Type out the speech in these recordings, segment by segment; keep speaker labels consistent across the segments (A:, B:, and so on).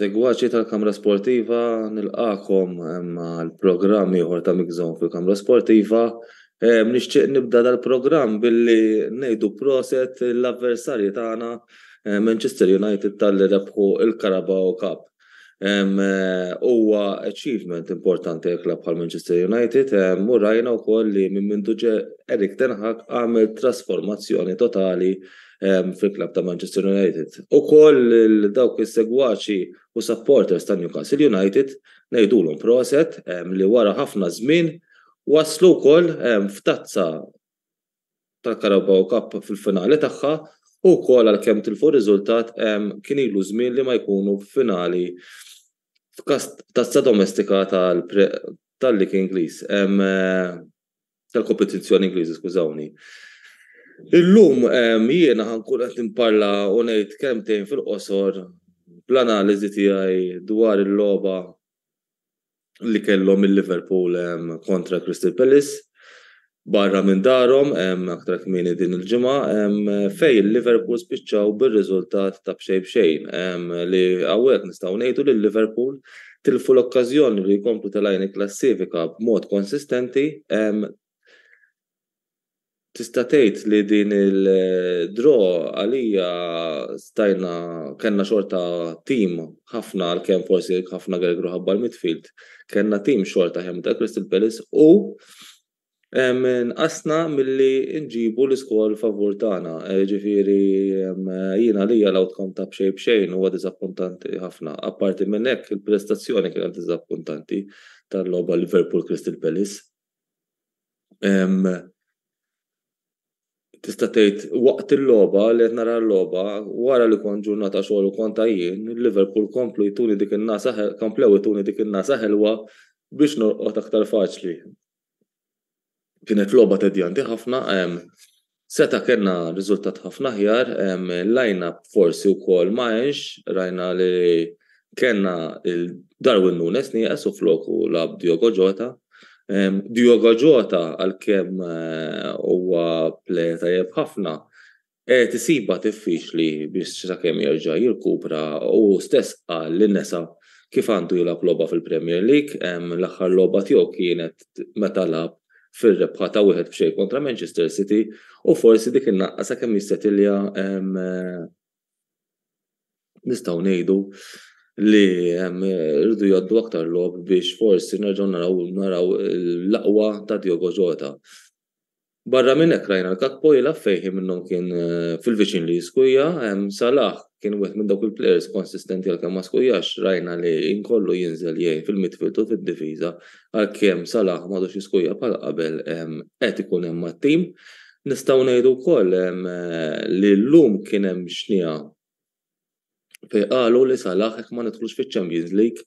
A: Segwaċi tal-Kamra Sportiva nil-għakom l programmi ieħor ta' Migżon fil-Kamra Sportiva. Nixtieq nibda dal-programm billi ngħidu proset l-avversarji tagħna eh, Manchester United tal rebħu il karabao Cup. Eh, huwa achievement importanti għal bħal Manchester United, u rajna wkoll li minn mindu Erik Ten għamil għamel trasformazzjoni totali fil-klab ta' Manchester United. U koll dawk is-segwaċi u supporters ta' Newcastle United ngħidulhom proset li wara ħafna żmien waslu wkoll f'tazza ta' Carabao Cup fil-finali tagħha u kol għal kem tilfu rizultat kien ilu żmien li ma jkunu finali tazza domestika tal-lik Ingliż, eh, tal-kompetizzjoni Ingliż, skużawni. Illum jiena ħankun qed nimparla u ngħid kemmtejn fil-qosor bl-analiżi tiegħi dwar il-logħba li kellhom il-Liverpool kontra Crystal Palace barra minn darhom hemm aktar kmieni din il-ġimgħa fej il-Liverpool spiċċaw bir-riżultat ta' bxejn bxejn li hawnhekk nistgħu ngħidu lil Liverpool tilfu l okkażjoni li jkomplu tal-ajni klassifika b'mod konsistenti tista' tgħid li din il-dro għalija stajna kellna xorta tim ħafna għalkemm forsi ħafna għal ħabba l-midfield. Kellna tim xorta hemm ta' Crystal Palace u mill milli nġibu l-iskol favur tagħna. E, ġifiri jiena għalija l-outcome ta' bxej bxejn huwa diżappuntanti ħafna. Apparti minn hekk il-prestazzjoni kienet diżappuntanti tal-logħba Liverpool Crystal Palace tista' tgħid waqt il-logħba li qed nara l-logħba wara li kont ġurnata xogħol u konta jien, Liverpool komplu jtuni dik in-nasa komplew jtuni dik in-nasa ħelwa biex norqod aktar faċli. Kienet logħba tedjanti ħafna, seta kena riżultat ħafna ħjar, l-lineup forsi wkoll kol maħenx, rajna li kena il-Darwin Nunes flok u floku lab Diogo Diogo Ġota għal-kem eh, huwa plejer tajjeb ħafna, tisiba li biex sakemm jerġa' jirkupra u stess qal li nesa kif għandu jilab loba fil-Premier League, l-axar loba tiegħu kienet meta lab fil-rebħa ta' wieħed b'xejn kontra Manchester City u forsi dik il naqqa sakemm jistetilja eh, nistgħu ngħidu li rridu jaddu aktar lob biex forsi nerġgħu naraw naraw l-aqwa ta' Diogo Jota. Barra minn hekk rajna l-kakpo jilha fejħi minnhom kien eh, fil-viċin li jiskuja, Salah kien wieħed minn dawk il-plejers konsistenti għal kemm ma skujax rajna li inkollu jinżel jgħin fil-midfield u fid-difiża għal kemm Salah m'għadux jiskuja bħal qabel qed ikun hemm mat-tim. Nistgħu ngħidu wkoll eh, li llum kien hemm xnija fej qalu li Salah ma nidħlux fiċ-Champions League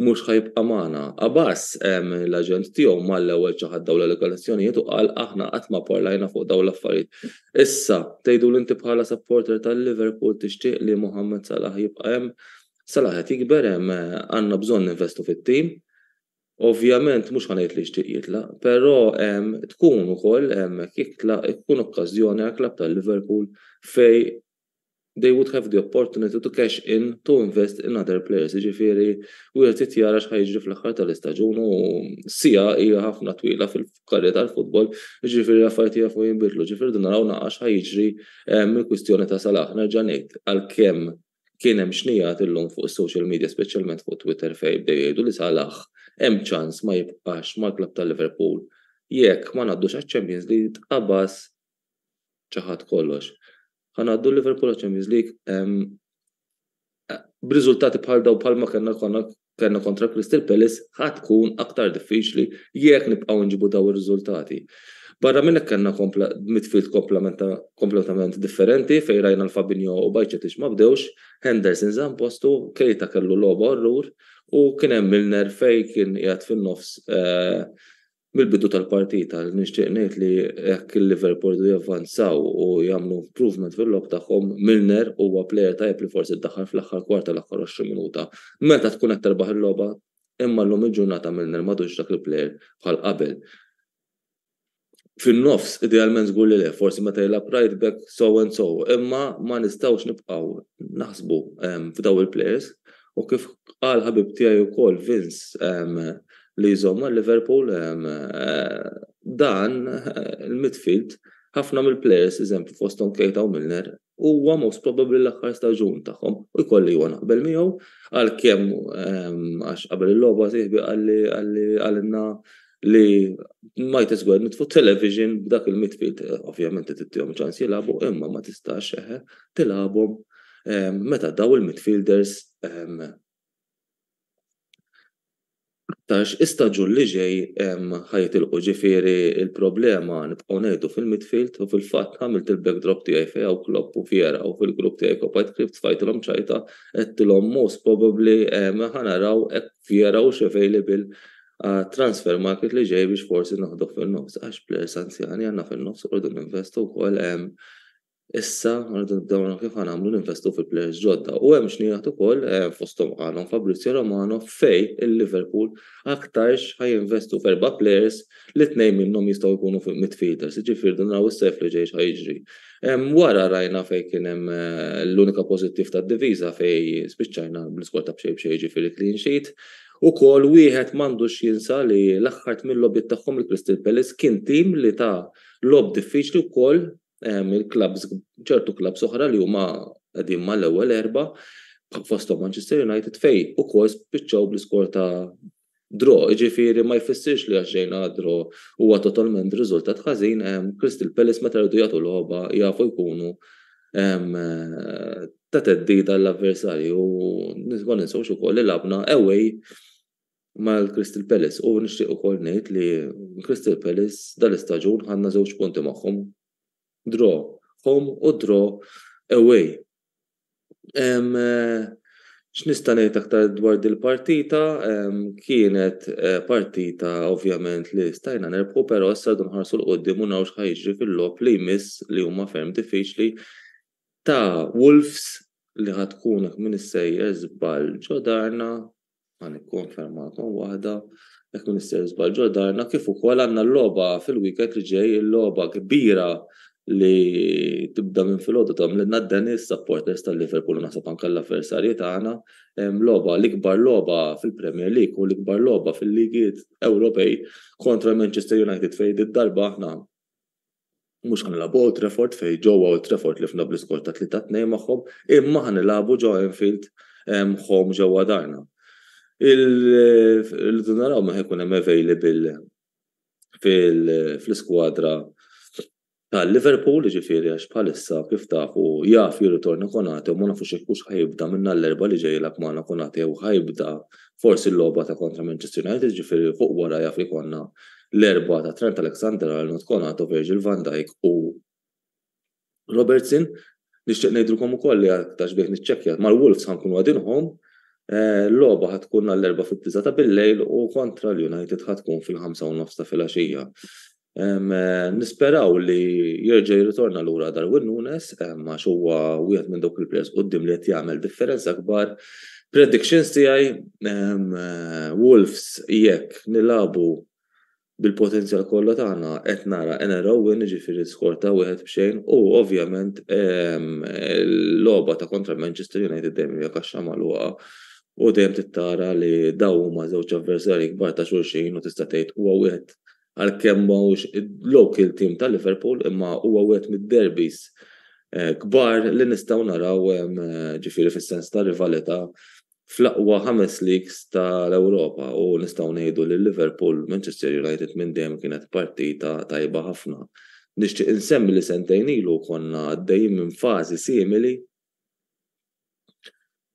A: mhux ħajbqa' magħna. hemm l-aġent tiegħu mal-ewwel xi ħadd l-kalkazzjonijiet u qal aħna qatt ma parlajna fuq dawn l-affarijiet. Issa tgħidu l inti bħala supporter tal-Liverpool tixtieq li Muhammad Salah jibqa' hemm. Salah qed jikber hemm għandna bżonn investu fit-tim. Ovvjament mhux ħanejt li jixtieq jitla, però tkun ukoll kif tkun okkażjoni għal klab tal-Liverpool fej they would have the opportunity to cash in to invest in other players. Ġifiri, u jirtit jara xħajġi fl ħar tal-istagġun u sija hija ħafna twila fil-karri tal-futbol, ġifiri għaffajt jafu jimbidlu, ġifiri din rawna għax ħajġri eh, mill-kwistjoni ta' salaħ. Nerġanejt għal-kem kien hemm xnijat illum fuq social media, speċjalment fuq Twitter fejn bdew jgħidu li salah hemm ċans ma jibqax mal klab tal-Liverpool jekk ma ngħaddux għax-Champions League tqabas ċaħat kollox ħanaddu Liverpool Champions League b'riżultati bħal daw bħal ma kellna konna kena kontra Crystal Palace ħadd tkun aktar diffiċli jekk nibqaw nġibu daw ir-riżultati. Barra minn hekk kellna midfield kompletament differenti fejn rajna l-Fabinho u bajċet ma bdewx, Henderson zan postu, Kejta kellu logħba orrur u kien hemm Milner fej kien qiegħed fin-nofs eh, mill-bidu tal-partita nixtieq ngħid li jekk il-Liverpool javvanzaw u jagħmlu improvement fil-lok tagħhom Milner huwa plejer tajjeb li forsi ddaħħal fl-aħħar kwarta l-aħħar 20 minuta. Meta tkun qed terbaħ il-logħba, imma lum il-ġurnata Milner m'għadux dak il-plejer bħal qabel. Fin-nofs idealment żgur li le, forsi meta jilab right back so and so, imma ma nistgħux nibqgħu naħsbu f'daw il-plejers u kif qal ħabib tiegħi wkoll Vince li jżomma Liverpool eh, dan eh, il-midfield ħafna mill-players, eżempju Foston Kejta u Milner, huwa most probably l-aħħar staġun tagħhom u jkolli huwa naqbel miegħu għal kemm għax qabel il-logħba sieħbi għalli għalna li ma jtisgħu nitfu television b'dak il-midfield, eh, ovvjament tittihom ċans jilabu, imma ma tistax tilabhom meta daw il-midfielders tax istaġun li ġej ħajt il ġifiri il-problema nibqgħu ngħidu fil-midfield u fil-fatt ħamilt il-backdrop ti fejha u klopp u fjera u fil-grupp tiegħi kopajt kript om ċajta qedtilhom most probably ħanaraw hekk fjera u available transfer market li ġej biex forsi naħduh fil-nofs għax players anzjani għanna fil-nofs u rridu investu wkoll Issa, għandu d-dawna kif għanamlu l-investu fil-players ġodda. U għem xnijat u koll, eh, fostom għanom Fabrizio Romano fej il-Liverpool aktarx għaj investu ferba players li t-nej minnom jistaw jkunu midfielders. Ġifir dun għaw s-sef li ġeħx ħajġri. Wara rajna fej kienem eh, l-unika pozittiv ta' d-diviza fej spiċċajna bl-skorta bċej bċej ġifir il-clean sheet. U kol wieħed mandu jinsa li l-axħart mill-lobby tagħhom il-Crystal Palace kien tim li ta' lob diffiċli u kol il-klabs, ċertu klabs oħra li huma qegħdin mal-ewwel erba' fostom Manchester United fej u kol pitċaw bl-iskor ta' dro, ġifiri ma jfessirx li għaxġejna dro u totalment riżultat ħażin Crystal Palace meta rridu jagħtu logħba jafu jkunu ta' teddida l-avversarju u nisba nisaw ukoll li labna away mal-Crystal Palace u nixtieq ukoll ngħid li Crystal Palace dal-istaġun ħanna żewġ punti magħhom draw home u draw away. Eh, x'nista' ngħid aktar dwar il partita kienet eh, partita ovvjament li stajna nerbħu, però issa nħarsu l qudiem u nawx ħajġri fil-lop li jmiss li huma ferm diffiċli ta' Wolves li ħatkun minn is-sejjer żball ġodarna, Ma ikkonfermat ma' waħda, jekk minn is-sejjer żball ġodarna, kif ukoll għandna l-logħba fil-wiket li ġej, il-logħba kbira li tibda minn fil-ħodu tam li is supporters tal-Liverpool naħseb anka l-avversarji tagħna loba l-ikbar loba fil-Premier League u l-ikbar loba fil-ligiet Ewropej kontra Manchester United fejn id-darba aħna mhux ħanilabu Old Trafford fejn ġewwa Old Trafford li l-iskor ta' tlieta tnejn magħhom imma ħanilabu ġewwa Enfield home ġewwa darna. Il-dunaraw ma ħekun hemm available fil-skwadra fil tal Liverpool ġifiri għax palissa kif tafu jaf jirritorna konate u ma nafux xekkux ħajibda minna l-erba li ġejla kmana konate u ħajibda forsi l-loba ta' kontra Manchester United ġifiri fuq wara jaf li konna l-erba ta' Trent Alexander konate Konato, Virgil van Dijk u Robertson. Nixtieq ngħidrukom ukoll li għaktax bieħ niċċekkja mal-Wolves ħankunu għadinhom eh, l-loba ħatkun għall-erba fit tizata ta' bil-lejl u kontra l-United ħatkun fil ħamsa u nofs ta' filgħaxija. Eh, nisperaw li jirġa jirritorna l-ura Darwin Nunes, ma xuwa wieħed minn dawk il-players qoddim li qed jagħmel differenza kbar. Predictions tiegħi eh, Wolves jekk nilabu bil-potenzjal kollha tagħna qed nara NRO win ġifieri skorta wieħed b'xejn u ovvjament l-logħba ta' kontra Manchester United dejjem hija kaxxa magħluqa u dejjem tittara li daw huma żewġ avversarji kbar ta' xulxin u tista' tgħid huwa wieħed għal-kem mawx il-local team ta' Liverpool imma huwa għawet mid-derbis eh, kbar li nistaw naraw eh, ġifiri fis-sens ta' rivalita fl-aqwa ħames leagues tal-Ewropa u nistaw ngħidu li Liverpool Manchester United minn dejjem kienet partita tajba ħafna. Nixtieq insemmi li sentejn ilu konna għaddejjin minn fażi simili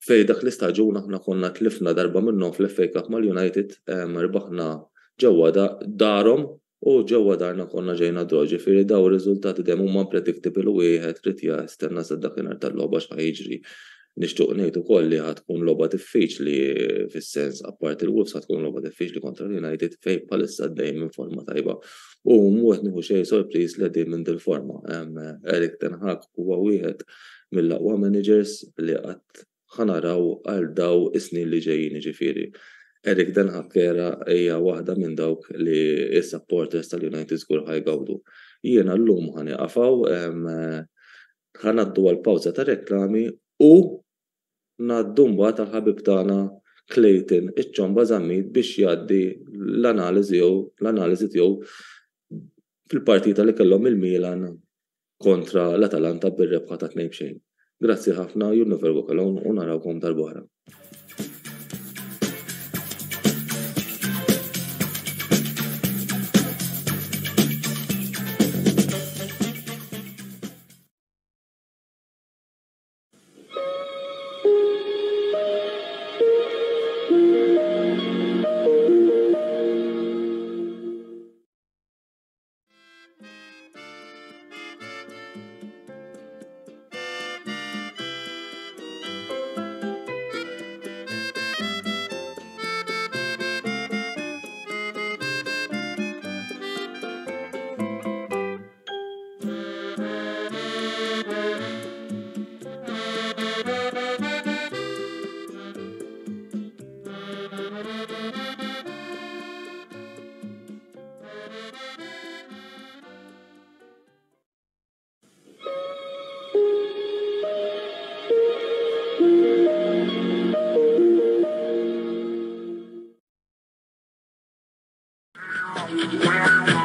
A: fej dak l-istaġun aħna konna tlifna darba minnhom fl-FA Cup mal-United rbaħna ġewwa darhom u ġewwa darna konna ġejna droġi firri daw riżultati dem huma predictable u wieħed trid jastenna sa dakinhar tal-logħba x'ha jiġri. Nixtieq ngħid ukoll li ħadkun logħba diffiċli fis-sens apart il-Wolves ħadkun logħba diffiċli kontra l-United fej palissa dejjem minn forma tajba. U mwet nieħu xejn sorpriż li qegħdin minn dil-forma. Erik Ten Hag huwa wieħed mill-aqwa managers li qatt ħanaraw għal daw is-snin li ġejjin ġifieri. Erik Den Hakkera hija waħda minn dawk li s-supporters tal-United School ħajgawdu. Jiena l-lum ħani għafaw, ħanaddu għal-pawza ta' reklami u naddu mbagħad tal-ħabib tagħna Clayton iċ-ċomba biex jaddi l-analiżi jew l-analiżi tiegħu fil-partita li kellhom il-Milan kontra l-Atalanta bir-rebħa ta' tnejn xejn. Grazzi ħafna, you'll never walk alone u narawkom darbohra.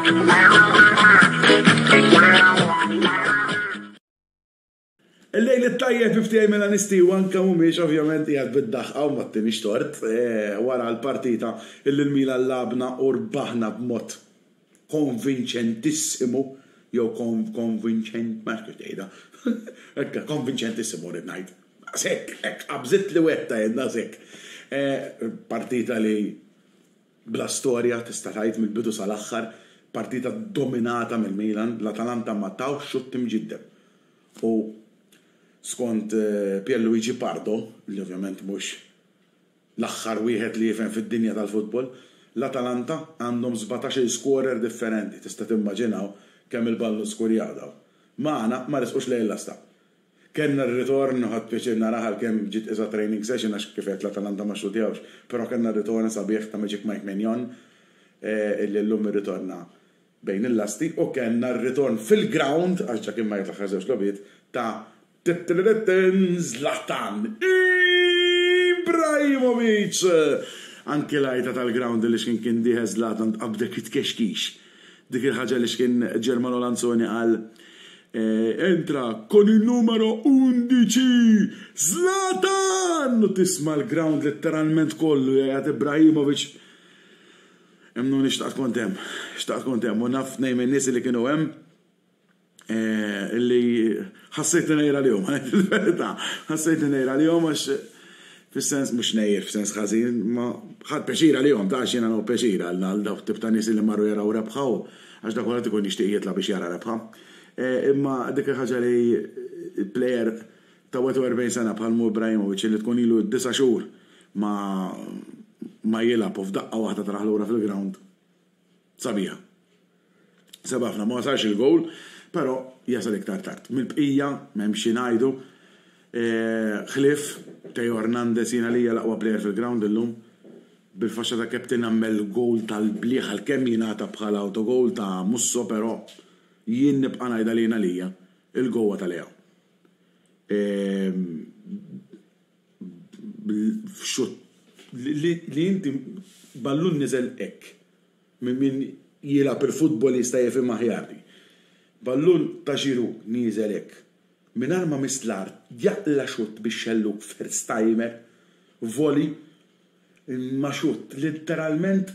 A: Il-lejl
B: it-tajjeb iftijaj mela u anka mumiex ovvjament jgħad bid-daħqa u ma tort eh, wara l-partita il-mila l-labna u rbaħna b'mod konvinċentissimo jew konvinċent, ma xkutejda, ekka konvinċentissimu rid-najt. ek, abżit li wetta jedna sek. Eh, partita li bla storja tista' tajt mill-bidu sal-axħar partita dominata mill-Milan, l-Atalanta ma taw xut timġiddeb. U skont eh, Pierluigi Pardo, li ovvjament mux l-axħar wieħed li jifem fid-dinja tal-futbol, l-Atalanta għandhom 17 skorer differenti, tista' timmaġinaw kemm il-ballu skurjadaw. Maħna ma risqux lejn l-asta. Kenna r-ritorn ħad pieċir naraħal kemm ġit iza training session għax kifet l-Atalanta ma xudjawx, pero kenna r-ritorn sabiħ ta' meġik Mike Mignon eh, illi l-lum ritorna bejn il-lasti u kellna r-ritorn fil-ground għax ġa kien majt l-aħħar żewġ lobiet ta' Zlatan Ibrahimovic anke lajta tal-ground li xkien kien diħe Zlatan qabdek it-kexkix dik il-ħaġa li xkien Ġermano Lanzoni għal entra kon il numero 11 Zlatan tisma l-ground letteralment kollu jgħat Ibrahimovic Emnu nishtaq kontem, nishtaq kontem, u naf nejme nisi li kienu hemm eh, li ħassejt nejra li jom, verita, ħassejt nejra li jom għax fissens mux nejr, fissens sens ħazin, ma ħad peċira li jom, ta' xina no peċira, għal daw tibta nisi li marru jaraw rebħaw, għax dak għalat ikun nishtiq jitla biex jara rabħa. Eh, imma dik ħagġa li player ta' 40 sena bħal Mu Ibrahimovic li tkun ilu 9 xur ma' ma jilab u f'daqqa waħda traħlura fil-ground. Sabiħa. Sabafna, ma wasalx il-gowl, pero jasal iktar tard. Mil-bqija, memxi najdu, ħlif, Teo Hernandez jina li l-aqwa player fil-ground illum, bil-faxxa ta' kapten għammel gowl tal-bliħ għal-kem jina ta' bħala autogol ta' musso, pero jien nibqa' najda li jina lija il-gowa tal-ew. F'xut li inti ballun nizel ek min jila per futbolista jefim maħjarri. Ballun ta' nizel ek. Minn arma mislar jaqla xut biex xelluk first timer voli ma xut literalment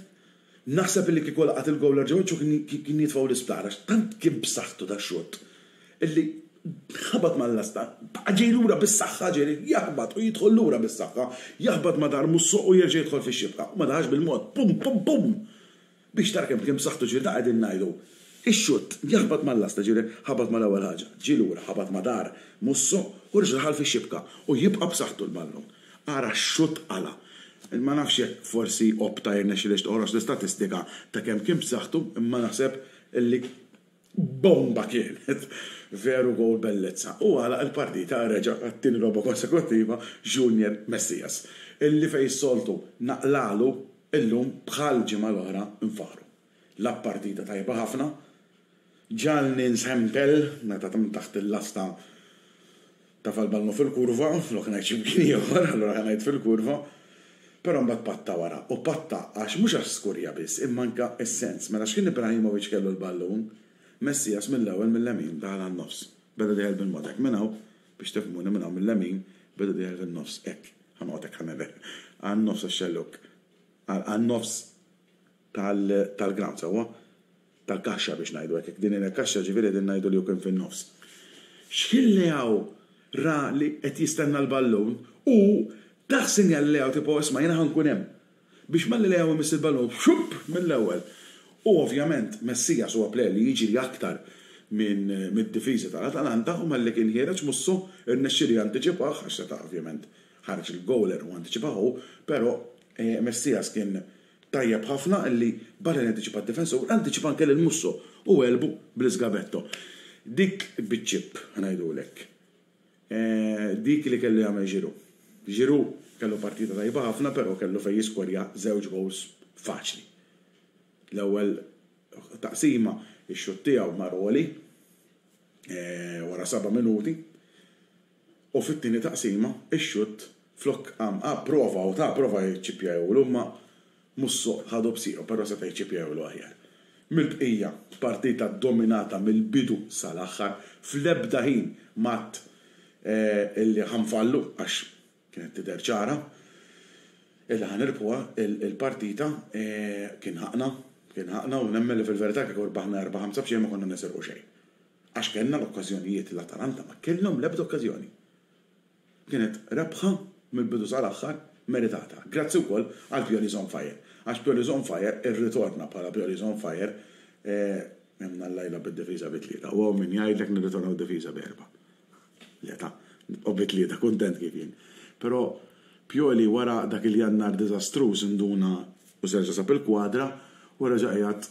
B: naħseb li kikol għat il-gowler ġewċu kien jitfaw l-isptarax, tant kib saħtu ta' xut. Illi ħabat mal-lasta, ġej lura bis-saxħa ġeri, jahbat u jidħol lura bis-saxħa, jahbat ma dar mussu u jirġi jitħol fix-xibqa, u ma daħġ bil-mod, pum pum pum. Biex tarkem kem saxħtu ġeri ġiri ta' qegħdin ngħidu. ix ma l mal-lasta ġiri, ħabat mal-ewwel ħaġa, ġi l-ura, ħabat ma dar mussu u rġa' ħal fix-xibqa u jibqa' b'saħħtu l-mallum. Ara x għala. qala. Ma nafx forsi opta jirnex li xtoqrox l-istatistika ta' kemm kemm saxħtu imma naħseb illi bomba kienet veru gol bellezza. U għala il-partita reġa għattin roba konsekutiva Junior Messias, illi fej soltu naqlalu illum bħal ġimma l-oħra nfaru. La partita tajba ħafna, Ġalni nsempel, meta tam taħt il-lasta ta' falbalnu fil-kurva, l-okna ċibkini joħor, l-okna fil-kurva, pero mbatt patta wara, u patta għax mux għax skurja bis, immanka essens, mela xkien Ibrahimovic kellu l-ballun, Messijas mill-ewwel mill-lemin daħal għan-nofs. Beda diħel bil-modek minnaw biex tifmuni minnaw mill-lemin beda diħel bil-nofs ek. Għanotek għanever. Għan-nofs għaxxelluk. Għan-nofs tal gram sewa. Tal-kaxxa biex najdu ek, Din il-kaxxa ġiviri din najdu li jukin fin-nofs. Xkilli għaw ra li qed jistenna l-ballun u daħsin jgħalli għaw tipo isma jena ħankunem. Biex malli li għaw mis il-ballun, xup mill-ewel. U ovvjament, Messija suwa plej li jiġri aktar minn mid-difiżi tal-Atalanta u malli kien ħireġ mussu r-nexxiri antiċipaħ, għax ta' ovvjament ħarġ il-goler u antiċipaħu, pero eh, Messijas kien tajjeb ħafna li barren antiċipa d-difensur, antiċipa kell il-mussu u għelbu bl-izgabetto. Dik bitċib, għanajdu lek. Eh, dik li kelli jgħamil ġiru. Ġiru kellu partita tajba ħafna, pero kellu fej jiskorja zewġ goals faċli l-ewwel taqsima ix-xut tiegħu Maroli e, wara saba' minuti u fit-tieni taqsima ix-xut flok għam approva u ta' prova jċipja jew l-umma mussu ħadu bsiqo, però se ta' jċipja jew l-aħjar. Mil-bqija partita dominata mill-bidu sal aħħar fl-ebda ħin mat e, illi ħanfallu għax kienet tidher ċara. Illa ħanirbuha il-partita e, kien ħaqna kien ħakna u nemmel fil-verità kik urbaħna erbaħam 5 ma konna neserqu xejn. Għax kellna l-okkażjonijiet l-Atalanta ma kellhom l-ebda okkażjoni. Kienet rebħa mill-bidu sal-aħħar meritata. Grazzi wkoll għal Pioli on Fire. Għax Pioli on Fire irritorna bħala Pioli on Fire jemna eh, l-lajla bid-defiza bit lida U għom min jgħidlek ritorna bid-defiza berba. Leta, u bit lida kontent kif jien. Pero Pjoli wara dak il-jannar dizastru sinduna u serġa sab il-kwadra, Wara raġaqjat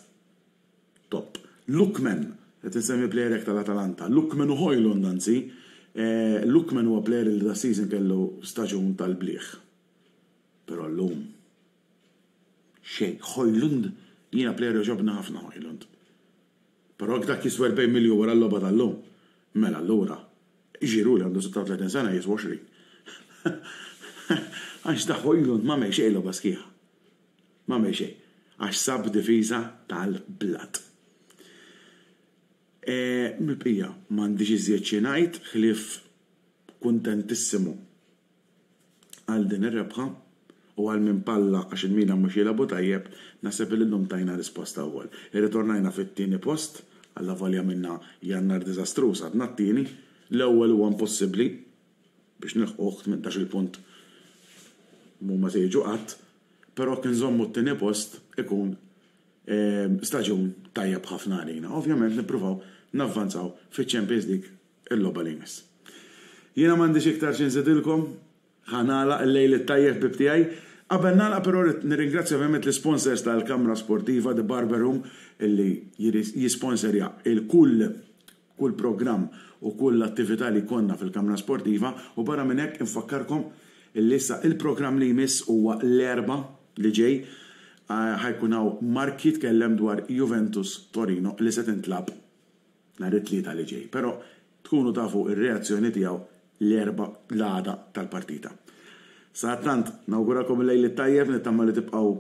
B: top. Lukman, għet nsemmi plejerek tal-Atalanta, Lukman u Hojlund nanzi, eh, Lukman huwa plejer li da season kellu staġun tal-bliħ. Pero l-lum, xej, Hojlund, jina plejer ġobna ħafna Hojlund. Pero għdak jiswer bej milju wara l-loba tal-lum, mela l-lura, ġiru li għandu 36 sena jiswa 20. Għax da Hojlund ma mej xej loba sħiħa. Ma mej għax sab diviza tal-blat. E, Mipija, mandi iżjed xinajt ħlif kontentissimu għal din ir-rebħa u għal minn palla għax il-mina mux jilabu tajjeb, nasib l-lum tajna risposta u Irritornajna fit-tini post, għalla valja minna jannar dizastrus, għadna t-tini, l-ewel u impossibli biex nħuħt minn dax il-punt mumma seġu għat, Pero kien zommu t-tini post ikun ehm, staġun tajjeb ħafna għalina. Ovvjament nippruvaw navvanzaw fi Champions League il-loba l jmiss. Jena mandi xiktar xinżidilkom, ħanala l-lejl tajjeb bibtijaj. Qabel nalqa però nirringrazzja ovvjament l-sponsors tal-Kamra Sportiva The Barber Room illi jisponsorja il-kull kull program u kull attività li konna fil-Kamra Sportiva u barra minn hekk infakkarkom il-lissa il-program li jmiss huwa l-erba' li ġej ħajkun hawn Marki tkellem dwar Juventus Torino li se tintlab nhar it-tlieta li ġej. Però tkunu tafu ir-reazzjoni tiegħu l-erba l-għada tal-partita. Saħtant, nawgurakom il-lejl tajjeb nittamma li tibqaw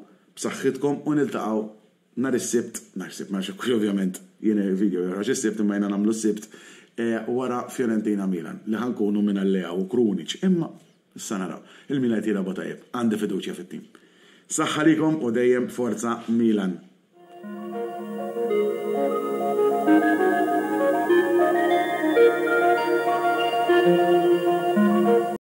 B: b'saħħitkom u niltaqaw nar is-sibt, nar is-sibt ma xekkur ovvjament jiena video jara is-sibt imma jiena nagħmlu s-sibt e, wara Fiorentina Milan li ħankunu minn alleja u Krunic imma s naraw il-Milan jtira tajjeb għandi fiduċja fit-tim. Saħħalikom u dejjem forza Milan.